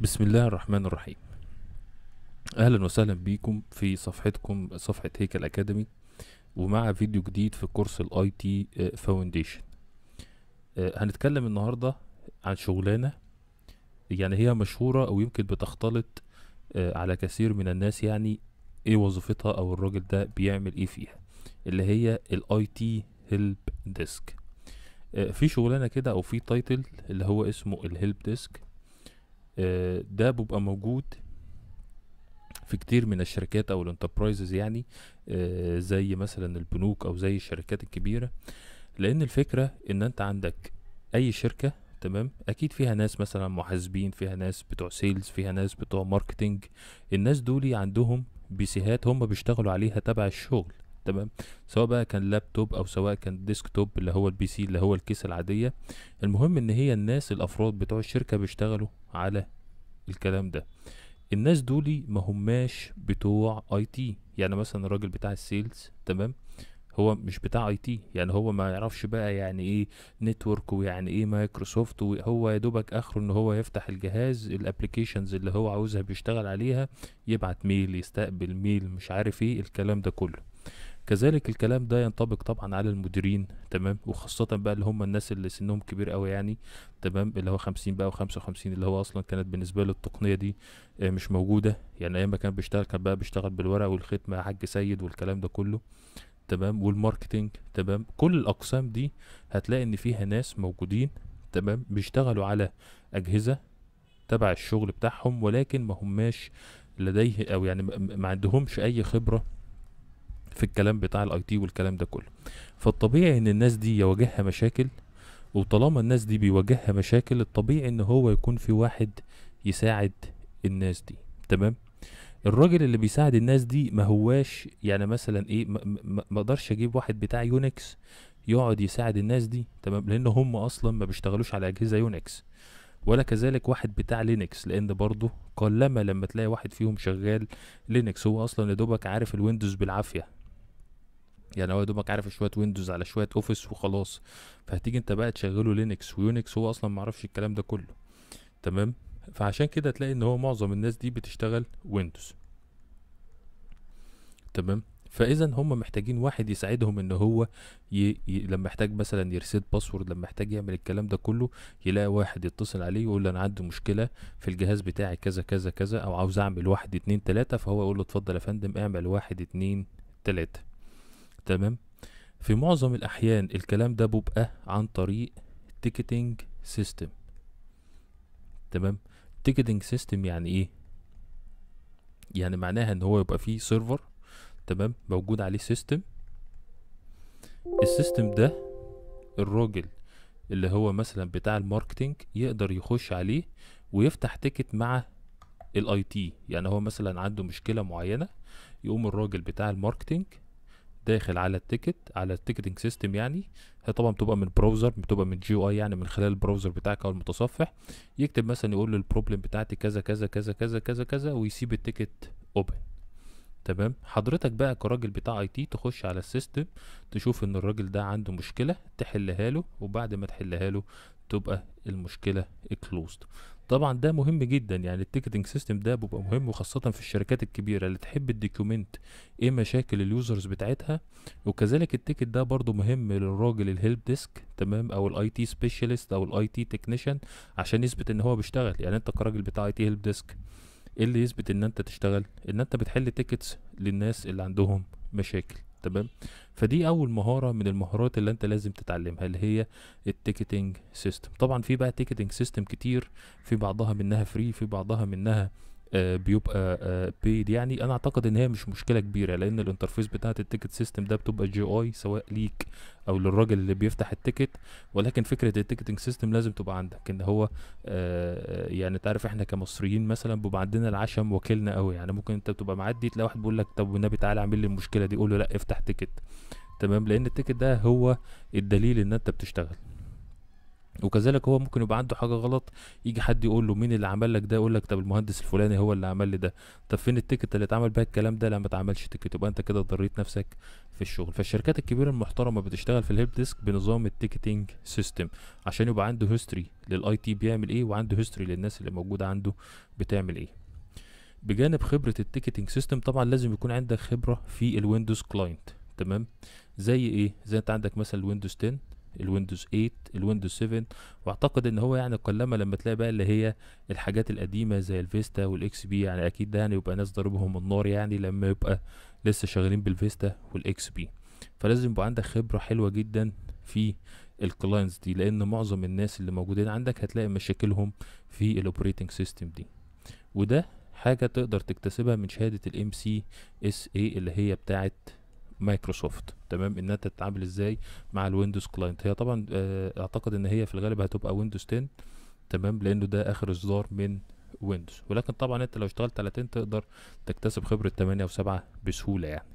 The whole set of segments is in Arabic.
بسم الله الرحمن الرحيم اهلا وسهلا بيكم في صفحتكم صفحة هيكل اكاديمي ومع فيديو جديد في كورس الاي تي فاونديشن آه، آه، هنتكلم النهاردة عن شغلانة يعني هي مشهورة او يمكن بتختلط آه، على كثير من الناس يعني ايه وظيفتها او الراجل ده بيعمل ايه فيها اللي هي الاي تي هيلب ديسك في شغلانة كده او في تايتل اللي هو اسمه الهيلب ديسك ده بيبقى موجود في كتير من الشركات او الانتربرايزز يعني آه، زي مثلا البنوك او زي الشركات الكبيره لان الفكره ان انت عندك اي شركه تمام اكيد فيها ناس مثلا محاسبين فيها ناس بتوع سيلز فيها ناس بتوع ماركتينج الناس دولي عندهم بيسيهات هم بيشتغلوا عليها تبع الشغل تمام سواء بقى كان لابتوب او سواء كان ديسكتوب اللي هو البي سي اللي هو الكيس العاديه المهم ان هي الناس الافراد بتوع الشركه بيشتغلوا على الكلام ده الناس دولي ما هماش بتوع اي تي يعني مثلا الراجل بتاع السيلز تمام هو مش بتاع اي تي يعني هو ما يعرفش بقى يعني ايه نتورك ويعني ايه مايكروسوفت هو يا دوبك اخره ان هو يفتح الجهاز الابلكيشنز اللي هو عاوزها بيشتغل عليها يبعت ميل يستقبل ميل مش عارف ايه الكلام ده كله كذلك الكلام ده ينطبق طبعا على المديرين تمام وخاصة بقى اللي هم الناس اللي سنهم كبير قوي يعني تمام اللي هو خمسين بقى وخمسة وخمسين اللي هو أصلا كانت بالنسبة له التقنية دي آه، مش موجودة يعني أيام ما كان بيشتغل كان بقى بيشتغل بالورق والختمة حاج سيد والكلام ده كله تمام والماركتينج تمام كل الأقسام دي هتلاقي إن فيها ناس موجودين تمام بيشتغلوا على أجهزة تبع الشغل بتاعهم ولكن ما هماش لديه أو يعني ما عندهمش أي خبرة في الكلام بتاع الاي تي والكلام ده كله فالطبيعي ان الناس دي يواجهها مشاكل وطالما الناس دي بيواجهها مشاكل الطبيعي ان هو يكون في واحد يساعد الناس دي تمام الراجل اللي بيساعد الناس دي ما هواش يعني مثلا ايه ما اقدرش اجيب واحد بتاع يونكس يقعد يساعد الناس دي تمام لان هم اصلا ما بيشتغلوش على اجهزه يونكس ولا كذلك واحد بتاع لينكس لان برضه قلما لما تلاقي واحد فيهم شغال لينكس هو اصلا يا دوبك عارف الويندوز بالعافيه يعني هو دوبك عارف شويه ويندوز على شويه اوفيس وخلاص فهتيجي انت بقى تشغله لينكس ويونكس هو اصلا ما عرفش الكلام ده كله تمام فعشان كده تلاقي ان هو معظم الناس دي بتشتغل ويندوز تمام فاذا هم محتاجين واحد يساعدهم ان هو ي... ي... لما محتاج مثلا يرسيت باسورد لما محتاج يعمل الكلام ده كله يلاقي واحد يتصل عليه يقول له انا عندي مشكله في الجهاز بتاعي كذا كذا كذا او عاوز اعمل واحد اتنين تلاته فهو يقول له اتفضل يا فندم اعمل واحد اتنين تلاته تمام في معظم الأحيان الكلام ده بيبقى عن طريق تيكتنج سيستم تمام تيكتنج سيستم يعني ايه يعني معناها ان هو يبقى فيه سيرفر تمام موجود عليه سيستم السيستم ده الراجل اللي هو مثلا بتاع الماركتينج يقدر يخش عليه ويفتح تيكت مع الاي تي يعني هو مثلا عنده مشكله معينه يقوم الراجل بتاع الماركتينج داخل على التيكت على التيكتنج سيستم يعني هي طبعا بتبقى من براوزر بتبقى من جي او اي يعني من خلال البراوزر بتاعك او المتصفح يكتب مثلا يقول له البروبلم بتاعتي كذا كذا كذا كذا كذا كذا ويسيب التيكت اوبن تمام حضرتك بقى كراجل بتاع اي تي تخش على السيستم تشوف ان الراجل ده عنده مشكله تحلها له وبعد ما تحلها له تبقى المشكله كلوزد طبعا ده مهم جدا يعني التيكتنج سيستم ده بيبقى مهم وخاصة في الشركات الكبيرة اللي تحب الدوكيومنت ايه مشاكل اليوزرز بتاعتها وكذلك التيكت ده برضو مهم للراجل الهيلب ديسك تمام او الاي تي سبيشالست او الاي تي تكنيشن عشان يثبت ان هو بيشتغل يعني انت كراجل بتاع اي تي هيلب ديسك ايه اللي يثبت ان انت تشتغل ان انت بتحل تيكتس للناس اللي عندهم مشاكل تمام فدي اول مهاره من المهارات اللي انت لازم تتعلمها اللي هي التيكتنج سيستم طبعا في بقى تيكتنج سيستم كتير في بعضها منها فري في بعضها منها آه بيبقى آه بيد يعني انا اعتقد ان هي مش مشكله كبيره لان الانترفيس بتاعت التيكت سيستم ده بتبقى جي اي سواء ليك او للراجل اللي بيفتح التيكت ولكن فكره التيكتنج سيستم لازم تبقى عندك ان هو آه، يعني تعرف احنا كمصريين مثلا بيبقى عندنا العشم وكلنا قوي يعني ممكن انت بتبقى معدي تلاقي واحد بيقول لك طب والنبي تعالى اعمل لي المشكله دي قول له لا افتح تيكت تمام لان التيكت ده هو الدليل ان انت بتشتغل وكذلك هو ممكن يبقى عنده حاجه غلط يجي حد يقول له مين اللي عمل لك ده يقول لك طب المهندس الفلاني هو اللي عمل لي ده طب فين التيكت اللي اتعمل بيها الكلام ده لا ما اتعملش تيكت يبقى انت كده ضريت نفسك في الشغل فالشركات الكبيره المحترمه بتشتغل في الهيلب ديسك بنظام التيكتنج سيستم عشان يبقى عنده هيستوري للاي تي بيعمل ايه وعنده هيستوري للناس اللي موجوده عنده بتعمل ايه بجانب خبره التيكتنج سيستم طبعا لازم يكون عندك خبره في الويندوز كلاينت تمام زي ايه زي انت عندك مثلا ويندوز 10 الويندوز 8 الويندوز 7 واعتقد ان هو يعني قلما لما تلاقي بقى اللي هي الحاجات القديمه زي الفيستا والاكس بي يعني اكيد ده يعني يبقى ناس ضربهم النار يعني لما يبقى لسه شغالين بالفيستا والاكس بي فلازم يبقى عندك خبره حلوه جدا في الكلاينتس دي لان معظم الناس اللي موجودين عندك هتلاقي مشاكلهم في الاوبريتنج سيستم دي وده حاجه تقدر تكتسبها من شهاده الام سي اس اي اللي هي بتاعه مايكروسوفت تمام ان انت تتعامل ازاي مع الويندوز كلاينت هي طبعا آه، اعتقد ان هي في الغالب هتبقى ويندوز 10 تمام لانه ده اخر اصدار من ويندوز ولكن طبعا انت لو اشتغلت على 10 تقدر تكتسب خبرة 8 او 7 بسهولة يعني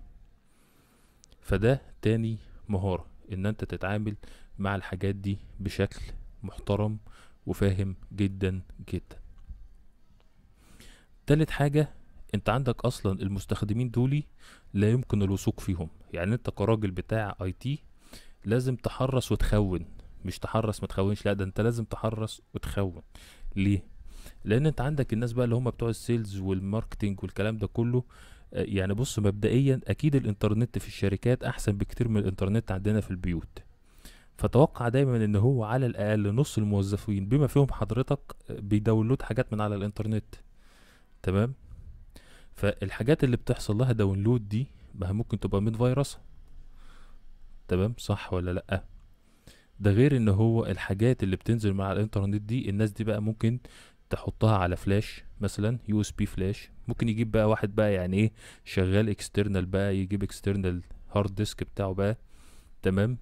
فده تاني مهارة ان انت تتعامل مع الحاجات دي بشكل محترم وفاهم جدا جدا تالت حاجة انت عندك اصلا المستخدمين دولي لا يمكن الوثوق فيهم يعني انت كراجل بتاع اي تي لازم تحرس وتخون مش تحرس ما تخونش لا ده انت لازم تحرس وتخون ليه لان انت عندك الناس بقى اللي هم بتوع السيلز والماركتنج والكلام ده كله آه، يعني بص مبدئيا اكيد الانترنت في الشركات احسن بكتير من الانترنت عندنا في البيوت فتوقع دايما ان هو على الاقل نص الموظفين بما فيهم حضرتك آه، بيداونلود حاجات من على الانترنت تمام فالحاجات اللي بتحصل لها داونلود دي ما ممكن تبقى من فيروس تمام صح ولا لا ده غير ان هو الحاجات اللي بتنزل مع الانترنت دي الناس دي بقى ممكن تحطها على فلاش مثلا يو اس بي فلاش ممكن يجيب بقى واحد بقى يعني ايه شغال اكسترنال بقى يجيب اكسترنال هارد ديسك بتاعه بقى تمام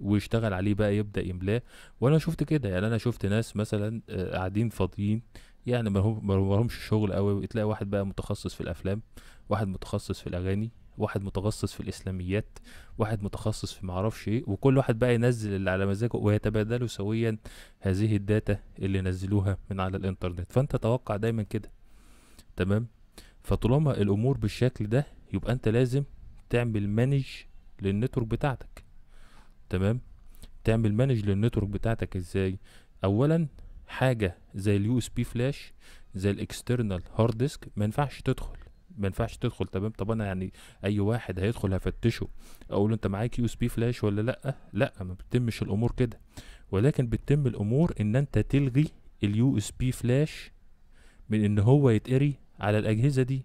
ويشتغل عليه بقى يبدا يملاه وانا شفت كده يعني انا شفت ناس مثلا آه، قاعدين فاضيين يعني مالهمش شغل قوي تلاقي واحد بقى متخصص في الافلام واحد متخصص في الاغاني واحد متخصص في الاسلاميات واحد متخصص في معرفش ايه وكل واحد بقى ينزل اللي على مزاجه ويتبادلوا سويا هذه الداتا اللي نزلوها من على الانترنت فانت توقع دايما كده تمام فطالما الامور بالشكل ده يبقى انت لازم تعمل مانج للنتورك بتاعتك تمام تعمل مانج للنتورك بتاعتك ازاي اولا حاجه زي اليو اس بي فلاش زي الاكسترنال هارد ديسك ما ينفعش تدخل ما ينفعش تدخل تمام طب انا يعني اي واحد هيدخل هفتشه اقول له انت معاك يو اس بي فلاش ولا لا لا ما بتتمش الامور كده ولكن بتتم الامور ان انت تلغي اليو اس بي فلاش من ان هو يتقري على الاجهزه دي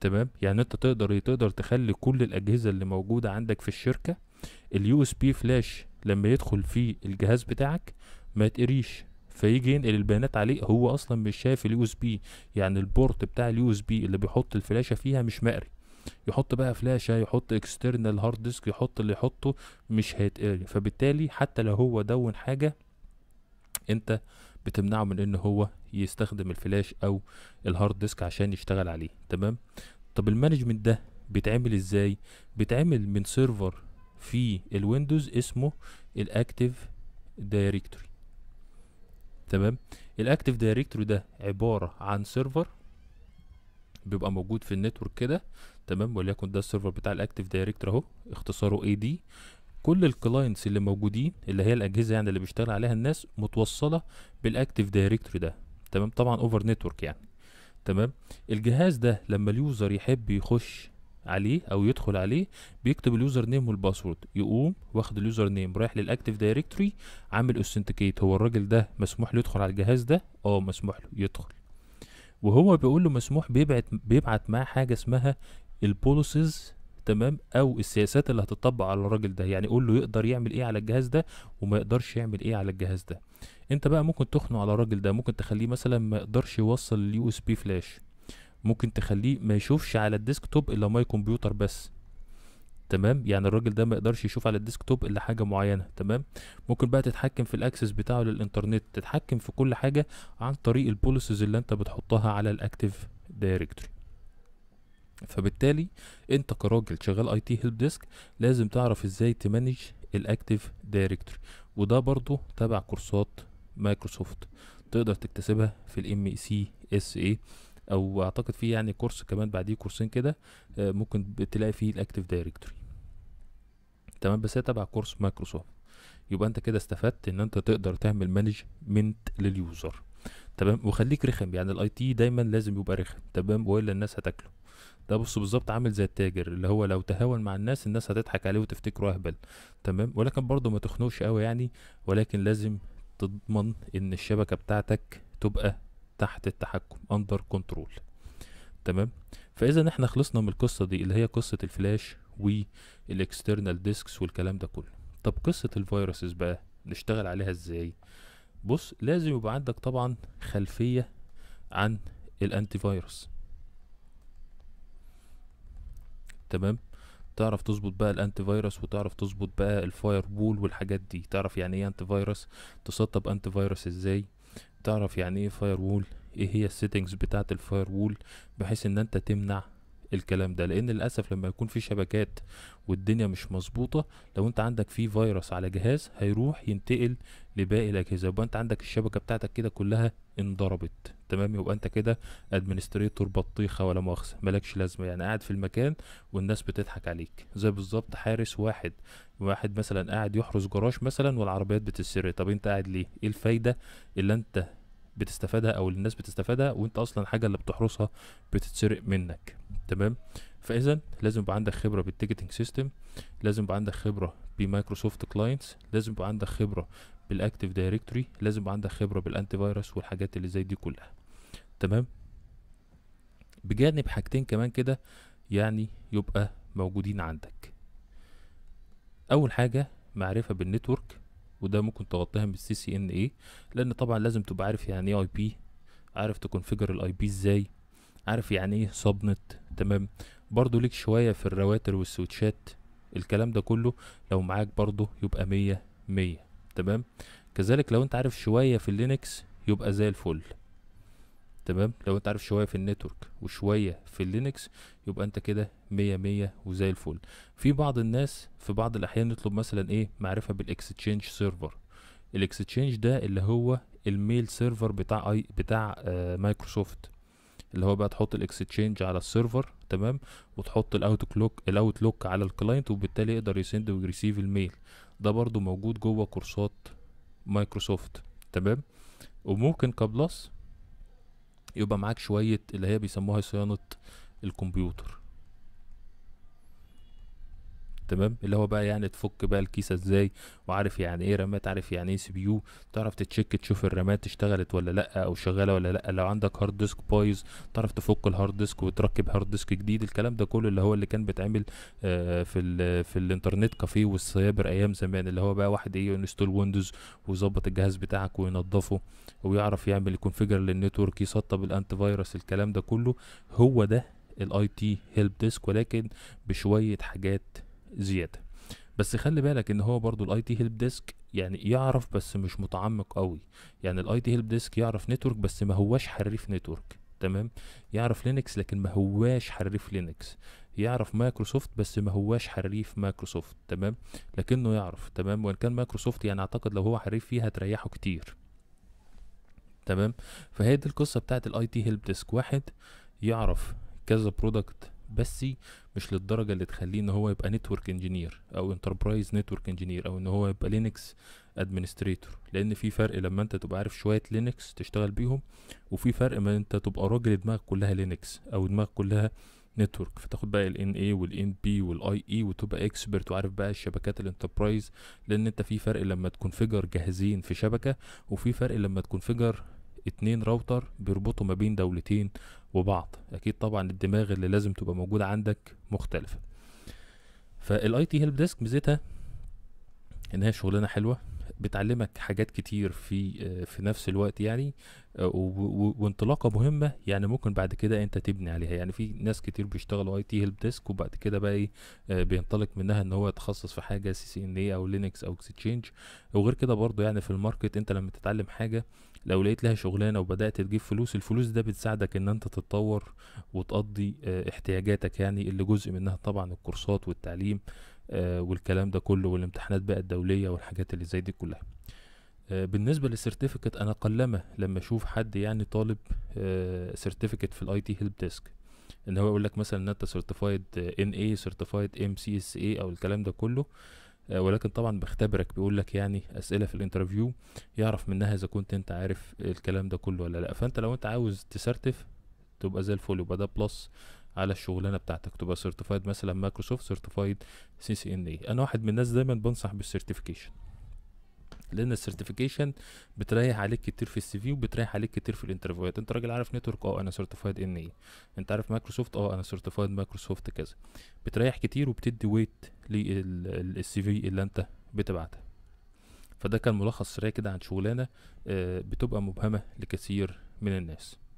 تمام يعني انت تقدر تقدر تخلي كل الاجهزه اللي موجوده عندك في الشركه اليو اس بي فلاش لما يدخل في الجهاز بتاعك ما يتقريش فيجي ينقل البيانات عليه هو اصلا مش شايف اليو اس بي يعني البورت بتاع اليو اس بي اللي بيحط الفلاشه فيها مش مقري يحط بقى فلاشه يحط اكسترنال هارد ديسك يحط اللي يحطه مش هيتقري فبالتالي حتى لو هو دون حاجه انت بتمنعه من ان هو يستخدم الفلاش او الهارد ديسك عشان يشتغل عليه تمام طب المانجمنت ده بيتعمل ازاي بيتعمل من سيرفر في الويندوز اسمه الاكتيف دايركتوري تمام الاكتف دايركتوري ده عباره عن سيرفر بيبقى موجود في النتورك كده تمام وليكن ده السيرفر بتاع الاكتف دايركتوري اهو اختصاره اي دي كل الكلاينتس اللي موجودين اللي هي الاجهزه يعني اللي بيشتغل عليها الناس متوصله بالاكتف دايركتوري ده تمام طبعا اوفر نتورك يعني تمام الجهاز ده لما اليوزر يحب يخش عليه او يدخل عليه بيكتب اليوزر نيم والباسورد يقوم واخد اليوزر نيم رايح للاكتيف دايركتوري عامل اوثنتيكيت هو الراجل ده مسموح له يدخل على الجهاز ده اه مسموح له يدخل وهو بيقول له مسموح بيبعت بيبعت معاه حاجه اسمها البوليسز تمام او السياسات اللي هتطبق على الراجل ده يعني قول له يقدر يعمل ايه على الجهاز ده وما يقدرش يعمل ايه على الجهاز ده انت بقى ممكن تخنه على الراجل ده ممكن تخليه مثلا ما يقدرش يوصل اليو اس بي فلاش ممكن تخليه ما يشوفش على الديسكتوب الا ماي كمبيوتر بس تمام يعني الراجل ده ما يقدرش يشوف على الديسكتوب الا حاجه معينه تمام ممكن بقى تتحكم في الاكسس بتاعه للانترنت تتحكم في كل حاجه عن طريق البوليسز اللي انت بتحطها على الاكتيف دايركتوري فبالتالي انت كراجل شغال اي تي هيلب ديسك لازم تعرف ازاي تمانج الاكتيف دايركتوري وده برضو تبع كورسات مايكروسوفت تقدر تكتسبها في الام سي اس اي او اعتقد في يعني كورس كمان بعديه كورسين كده آه، ممكن تلاقي فيه الاكتيف دايركتوري تمام بس هي تبع كورس مايكروسوفت يبقى انت كده استفدت ان انت تقدر تعمل مانجمنت لليوزر تمام وخليك رخم يعني الاي تي دايما لازم يبقى رخم تمام والا الناس هتاكله ده بص بالظبط عامل زي التاجر اللي هو لو تهاون مع الناس الناس هتضحك عليه وتفتكره اهبل تمام ولكن برضه ما تخنقش قوي يعني ولكن لازم تضمن ان الشبكه بتاعتك تبقى تحت التحكم اندر كنترول تمام فاذا احنا خلصنا من القصه دي اللي هي قصه الفلاش والاكسترنال ديسكس والكلام ده كله طب قصه الفيروسز بقى نشتغل عليها ازاي بص لازم يبقى عندك طبعا خلفيه عن الانتي فيروس تمام تعرف تظبط بقى الانتي فيروس وتعرف تظبط بقى الفاير بول والحاجات دي تعرف يعني ايه انتي فيروس تسطب انتي فيروس ازاي تعرف يعني ايه فاير وول ايه هي السيتنجز بتاعه الفاير وول بحيث ان انت تمنع الكلام ده لان للاسف لما يكون في شبكات والدنيا مش مظبوطه لو انت عندك في فيروس على جهاز هيروح ينتقل لباقي الاجهزه يبقى انت عندك الشبكه بتاعتك كده كلها انضربت تمام يبقى انت كده ادمنستريتور بطيخه ولا مؤاخذه مالكش لازمه يعني قاعد في المكان والناس بتضحك عليك زي بالظبط حارس واحد واحد مثلا قاعد يحرس جراج مثلا والعربيات بتسري طب انت قاعد ليه ايه الفايده اللي انت بتستفادها او الناس بتستفادها وانت اصلا الحاجه اللي بتحرسها بتتسرق منك تمام فاذا لازم يبقى عندك خبره بالتيكتنج سيستم لازم يبقى عندك خبره بمايكروسوفت كلاينتس لازم يبقى عندك خبره بالاكتيف دايركتوري لازم يبقى عندك خبره بالانتي فايروس والحاجات اللي زي دي كلها تمام بجانب حاجتين كمان كده يعني يبقى موجودين عندك اول حاجه معرفه بالنتورك وده ممكن تغطيها بالسي سي ان اي لان طبعا لازم تبقى عارف يعني ايه اي بي عارف تكونفيجر الاي بي ازاي عارف يعني ايه نت تمام برضو ليك شوية في الرواتر والسويتشات الكلام ده كله لو معاك برضو يبقى مية مية تمام كذلك لو انت عارف شوية في اللينكس يبقى زي الفل تمام لو انت عارف شويه في النتورك وشويه في اللينكس يبقى انت كده مية مية وزي الفل في بعض الناس في بعض الاحيان يطلب مثلا ايه معرفه بالاكستشينج سيرفر الاكستشينج ده اللي هو الميل سيرفر بتاع اي بتاع آه مايكروسوفت اللي هو بقى تحط الاكستشينج على السيرفر تمام وتحط الاوت كلوك الاوت لوك على الكلاينت وبالتالي يقدر يسند ويريسيف الميل ده برضو موجود جوه كورسات مايكروسوفت تمام وممكن كبلس يبقى معاك شويه اللي هي بيسموها صيانه الكمبيوتر تمام اللي هو بقى يعني تفك بقى الكيسه ازاي وعارف يعني ايه رامات عارف يعني ايه سي بي يو تعرف تتشيك تشوف الرامات اشتغلت ولا لا او شغاله ولا لا لو عندك هارد ديسك بايظ تعرف تفك الهارد ديسك وتركب هارد ديسك جديد الكلام ده كله اللي هو اللي كان بيتعمل آه، في الـ في الانترنت كافيه والسايبر ايام زمان اللي هو بقى واحد ايه ينستول ويندوز ويظبط الجهاز بتاعك وينضفه ويعرف يعمل كونفيجر للنتورك يسطب الانتي فايروس الكلام ده كله هو ده الاي تي هيلب ديسك ولكن بشويه حاجات زياده بس خلي بالك ان هو برضو الاي تي هيلب ديسك يعني يعرف بس مش متعمق قوي يعني الاي تي هيلب ديسك يعرف نتورك بس ما هواش حريف نتورك تمام يعرف لينكس لكن ما هواش حريف لينكس يعرف مايكروسوفت بس ما هواش حريف مايكروسوفت تمام لكنه يعرف تمام وان كان مايكروسوفت يعني اعتقد لو هو حريف فيها هتريحه كتير تمام فهي دي القصه بتاعت الاي تي هيلب ديسك واحد يعرف كذا برودكت بس مش للدرجه اللي تخليه ان هو يبقى نتورك انجينير او انتربرايز نتورك انجينير او ان هو يبقى لينكس ادمنستريتور لان في فرق لما انت تبقى عارف شويه لينكس تشتغل بيهم وفي فرق ما انت تبقى راجل دماغك كلها لينكس او دماغك كلها نتورك فتاخد بقى ال اي والان بي والاي اي e وتبقى اكسبرت وعارف بقى الشبكات الانتربرايز لان انت في فرق لما تكون فيجر جاهزين في شبكه وفي فرق لما تكون فيجر اتنين راوتر بيربطوا ما بين دولتين وبعض اكيد طبعا الدماغ اللي لازم تبقى موجودة عندك مختلفة فالاي تي هيلب ديسك ميزتها انها شغلانة حلوة بتعلمك حاجات كتير في آه، في نفس الوقت يعني آه، وانطلاقه مهمه يعني ممكن بعد كده انت تبني عليها يعني في ناس كتير بيشتغلوا اي تي هيلب ديسك وبعد كده بقى ايه آه، بينطلق منها ان هو يتخصص في حاجه سي سي ان اي او لينكس او اكسشينج وغير كده برضو يعني في الماركت انت لما تتعلم حاجه لو لقيت لها شغلانه وبدات تجيب فلوس الفلوس ده بتساعدك ان انت تتطور وتقضي احتياجاتك يعني اللي جزء منها طبعا الكورسات والتعليم آه، والكلام ده كله والامتحانات بقى الدولية والحاجات اللي زي دي كلها آه، بالنسبة للسيرتيفيكت أنا قلما لما أشوف حد يعني طالب سيرتيفيكت آه، في الاي تي هيلب ديسك ان هو يقول لك مثلا ان انت سيرتيفايد ان اي سيرتيفايد ام سي اس اي او الكلام ده كله ولكن طبعا بختبرك بيقول لك يعني اسئله في الانترفيو يعرف منها اذا كنت انت عارف الكلام ده كله ولا لا فانت لو انت عاوز تسرتف تبقى زي الفل يبقى ده بلس على الشغلانه بتاعتك تبقى سيرتيفايد مثلا مايكروسوفت سيرتيفايد سي سي ان اي انا واحد من الناس دايما بنصح بالسيرتيفيكيشن لان السيرتيفيكيشن بتريح عليك كتير في السي في وبتريح عليك كتير في الانترفيوهات انت راجل عارف نتورك اه انا سيرتيفايد ان ايه انت عارف مايكروسوفت اه انا سيرتيفايد مايكروسوفت كذا بتريح كتير وبتدي ويت للسي في اللي انت بتبعتها فده كان ملخص سريع كده عن شغلانه آه، بتبقى مبهمه لكثير من الناس